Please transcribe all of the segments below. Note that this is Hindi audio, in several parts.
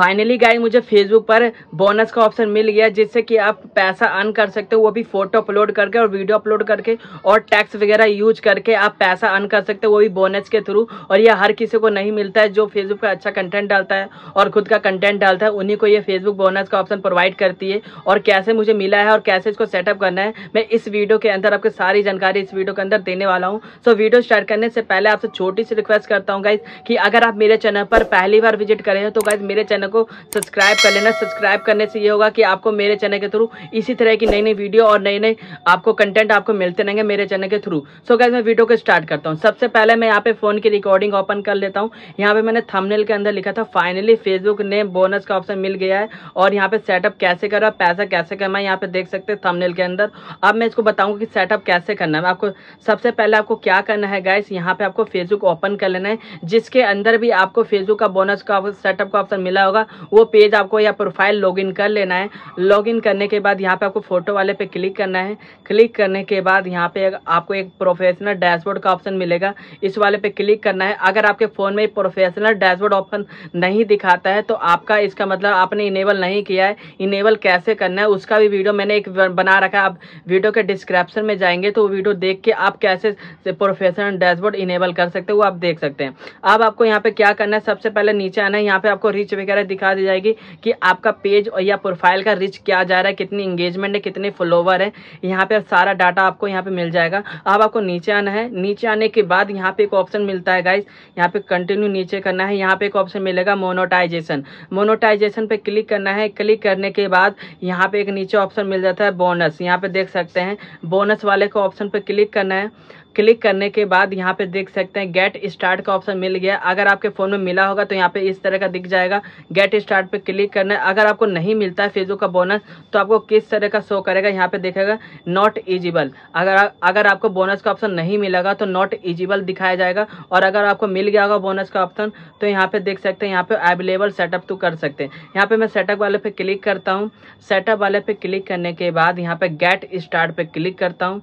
फाइनली गाइज मुझे फेसबुक पर बोनस का ऑप्शन मिल गया जिससे कि आप पैसा अर्न कर सकते हो वो भी फोटो अपलोड करके और वीडियो अपलोड करके और टैक्स वगैरह यूज करके आप पैसा अर्न कर सकते हो वो भी बोनस के थ्रू और यह हर किसी को नहीं मिलता है जो फेसबुक पर अच्छा कंटेंट डालता है और खुद का कंटेंट डालता है उन्हीं को ये फेसबुक बोनस का ऑप्शन प्रोवाइड करती है और कैसे मुझे मिला है और कैसे इसको सेटअप करना है मैं इस वीडियो के अंदर आपको सारी जानकारी इस वीडियो के अंदर देने वाला हूँ सो वीडियो स्टार्ट करने से पहले आपसे छोटी सी रिक्वेस्ट करता हूँ गाइज कि अगर आप मेरे चैनल पर पहली बार विजिट करें तो गाइज मेरे चैनल को सब्सक्राइब कर लेना सब्सक्राइब करने से ये होगा कि आपको मेरे चैनल के थ्रू इसी तरह की नई नई वीडियो और नई नई आपको कंटेंट आपको मिलते रहेंगे मेरे चैनल के थ्रू सो गैस मैं वीडियो को स्टार्ट करता हूँ सबसे पहले मैं यहाँ पे फोन की रिकॉर्डिंग ओपन कर लेता हूँ यहाँ पे मैंने थमनेल के अंदर लिखा था फाइनली फेसबुक ने बोनस का ऑप्शन मिल गया है और यहाँ पे सेटअप कैसे करा पैसा कैसे कमा यहाँ पे देख सकते हैं थमनेल के अंदर अब मैं इसको बताऊंगा कि सेटअप कैसे करना है आपको सबसे पहले आपको क्या करना है गाइस यहाँ पे आपको फेसबुक ओपन कर लेना है जिसके अंदर भी आपको फेसबुक का बोनस का सेटअप का ऑप्शन मिला होगा वो पेज आपको या प्रोफाइल लॉगिन कर लेना है लॉगिन करने के बाद यहाँ पे आपको फोटो वाले पे क्लिक करना है क्लिक करने के बाद यहाँ पे आपको एक प्रोफेशनल डैशबोर्ड का ऑप्शन मिलेगा इस वाले पे क्लिक करना है अगर आपके फ़ोन में प्रोफेशनल डैशबोर्ड ऑप्शन नहीं दिखाता है तो आपका इसका मतलब आपने इनेबल नहीं किया है इनेबल कैसे करना है उसका भी वीडियो मैंने एक बना रखा है आप वीडियो के डिस्क्रिप्शन में जाएंगे तो वीडियो देख के आप कैसे प्रोफेशनल डैशबोर्ड इनेबल कर सकते हो वो आप देख सकते हैं अब आपको यहाँ पे क्या करना है सबसे पहले नीचे आना है यहाँ पे आपको रीच वगैरह तरह दिखा दी जाएगी कि आपका पेज और या प्रोफाइल का रिच क्या जा रहा है कितनी इंगेजमेंट है कितने फॉलोवर है यहाँ पे सारा डाटा आपको यहाँ पे मिल जाएगा अब आपको नीचे आना है नीचे आने के बाद यहाँ पे एक ऑप्शन मिलता है गाइज यहाँ पे कंटिन्यू नीचे करना है यहाँ पे एक ऑप्शन मिलेगा मोनोटाइजेशन मोनोटाइजेशन पे क्लिक करना है क्लिक करने के बाद यहाँ पे एक नीचे ऑप्शन मिल जाता है बोनस यहाँ पे देख सकते हैं बोनस वाले को ऑप्शन पे क्लिक करना है क्लिक करने के बाद यहाँ पे देख सकते हैं गेट स्टार्ट का ऑप्शन मिल गया अगर आपके फ़ोन में मिला होगा तो यहाँ पे इस तरह का दिख जाएगा गेट स्टार्ट पे क्लिक करना है अगर आपको नहीं मिलता है फेसबुक का बोनस तो आपको किस तरह का शो करेगा यहाँ पे देखेगा नॉट इजिबल अगर अगर आपको बोनस का ऑप्शन नहीं मिलेगा तो नॉट इजिबल दिखाया जाएगा और अगर आपको मिल गया होगा बोनस का ऑप्शन तो यहाँ पे देख सकते हैं यहाँ पे अवेलेबल सेटअप तो कर सकते हैं यहाँ पे मैं सेटअप वाले पे क्लिक करता हूँ सेटअप वाले पे क्लिक करने के बाद यहाँ पे गेट स्टार्ट पे क्लिक करता हूँ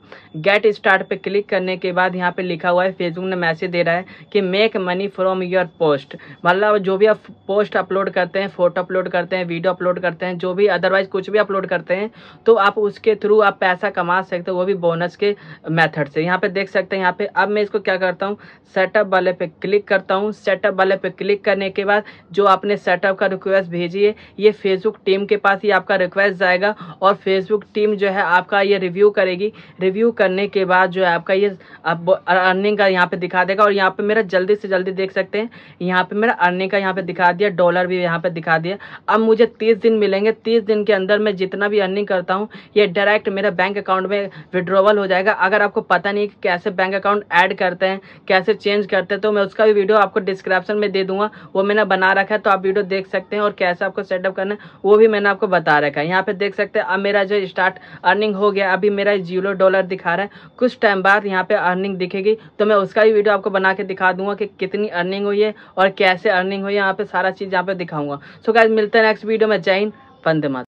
गेट स्टार्ट पे क्लिक करने के बाद यहाँ पे लिखा हुआ है फेसबुक ने मैसेज दे रहा है कि make money from your post मतलब जो भी आप पोस्ट अपलोड करते हैं फोटो अपलोड करते हैं वीडियो अपलोड करते हैं जो भी अदरवाइज कुछ भी अपलोड करते हैं तो आप उसके थ्रू आप पैसा कमा सकते हो वो भी बोनस के मैथड से यहाँ पे देख सकते हैं यहाँ पे अब मैं इसको क्या करता हूँ सेटअप वाले पे क्लिक करता हूँ सेटअप वाले पे क्लिक करने के बाद जो आपने सेटअप का रिक्वेस्ट भेजी है ये फेसबुक टीम के पास ही आपका रिक्वेस्ट जाएगा और फेसबुक टीम जो है आपका ये रिव्यू करेगी रिव्यू करने के बाद जो है आपका ये अब अर्निंग का यहाँ पे दिखा देगा और यहाँ पे मेरा जल्दी से जल्दी देख सकते हैं यहाँ पे मेरा अर्निंग का यहाँ पे दिखा दिया डॉलर भी यहाँ पे दिखा दिया अब मुझे तीस दिन मिलेंगे तीस दिन के अंदर मैं जितना भी अर्निंग करता हूँ ये डायरेक्ट मेरा बैंक अकाउंट में विड्रोवल हो जाएगा अगर आपको पता नहीं कि कैसे बैंक अकाउंट ऐड करते हैं कैसे चेंज करते हैं तो मैं उसका भी वीडियो आपको डिस्क्रिप्शन में दे दूंगा वो मैंने बना रखा है तो आप वीडियो देख सकते हैं और कैसे आपको सेटअप करना है वो भी मैंने आपको बता रखा है यहाँ पे देख सकते हैं अब मेरा जो स्टार्ट अर्निंग हो गया अभी मेरा जीरो डॉलर दिखा रहा है कुछ टाइम बाद यहाँ पे अर्निंग दिखेगी तो मैं उसका भी वीडियो आपको बना के दिखा दूंगा कि कितनी अर्निंग हुई है और कैसे अर्निंग हुई है यहाँ पे सारा चीज़ यहाँ पे दिखाऊंगा सो so, मिलते हैं नेक्स्ट वीडियो में जैन हिंद मत